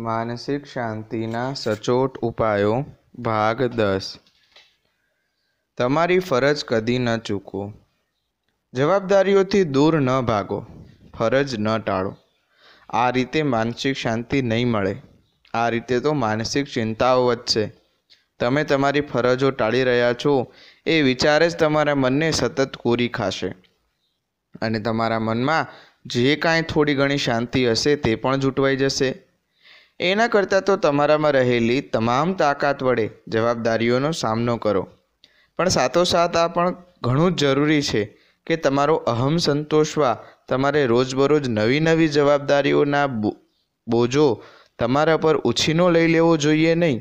માનસિક શાંતિના સચોટ ઉપાયો ભાગ દસ તમારી ફરજ કદી ન ચૂકો જવાબદારીઓથી દૂર ન ભાગો ફરજ ન ટાળો આ રીતે માનસિક શાંતિ નહીં મળે આ રીતે તો માનસિક ચિંતાઓ વધશે તમે તમારી ફરજો ટાળી રહ્યા છો એ વિચારે જ તમારા મનને સતત કોરી ખાશે અને તમારા મનમાં જે કાંઈ થોડી ઘણી શાંતિ હશે તે પણ જૂટવાઈ જશે એના કરતાં તો તમારામાં રહેલી તમામ તાકાત વડે જવાબદારીઓનો સામનો કરો પણ સાથોસાથ આ પણ ઘણું જ જરૂરી છે કે તમારો અહમ સંતોષવા તમારે રોજબરોજ નવી નવી જવાબદારીઓના બોજો તમારા પર ઉછીનો લઈ લેવો જોઈએ નહીં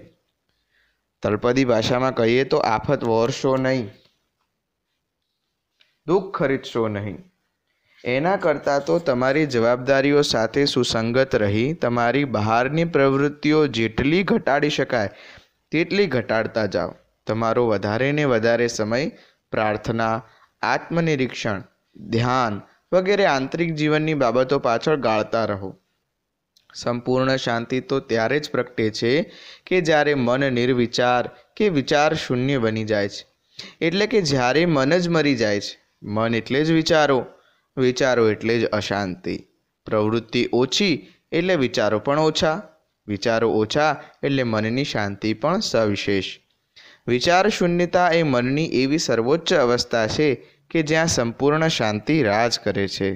તળપદી ભાષામાં કહીએ તો આફત વોરશો નહીં દુઃખ ખરીદશો નહીં એના કરતાં તો તમારી જવાબદારીઓ સાથે સુસંગત રહી તમારી બહારની પ્રવૃત્તિઓ જેટલી ઘટાડી શકાય તેટલી ઘટાડતા જાઓ તમારો વધારે ને વધારે સમય પ્રાર્થના આત્મનિરીક્ષણ ધ્યાન વગેરે આંતરિક જીવનની બાબતો પાછળ ગાળતા રહો સંપૂર્ણ શાંતિ તો ત્યારે જ પ્રગટે છે કે જ્યારે મન નિર્વિચાર કે વિચાર શૂન્ય બની જાય છે એટલે કે જ્યારે મન જ મરી જાય છે મન એટલે જ વિચારો વિચારો એટલે જ અશાંતિ પ્રવૃત્તિ ઓછી એટલે વિચારો પણ ઓછા વિચારો ઓછા એટલે મનની શાંતિ પણ સવિશેષ વિચાર શૂન્યતા એ મનની એવી સર્વોચ્ચ અવસ્થા છે કે જ્યાં સંપૂર્ણ શાંતિ રાજ કરે છે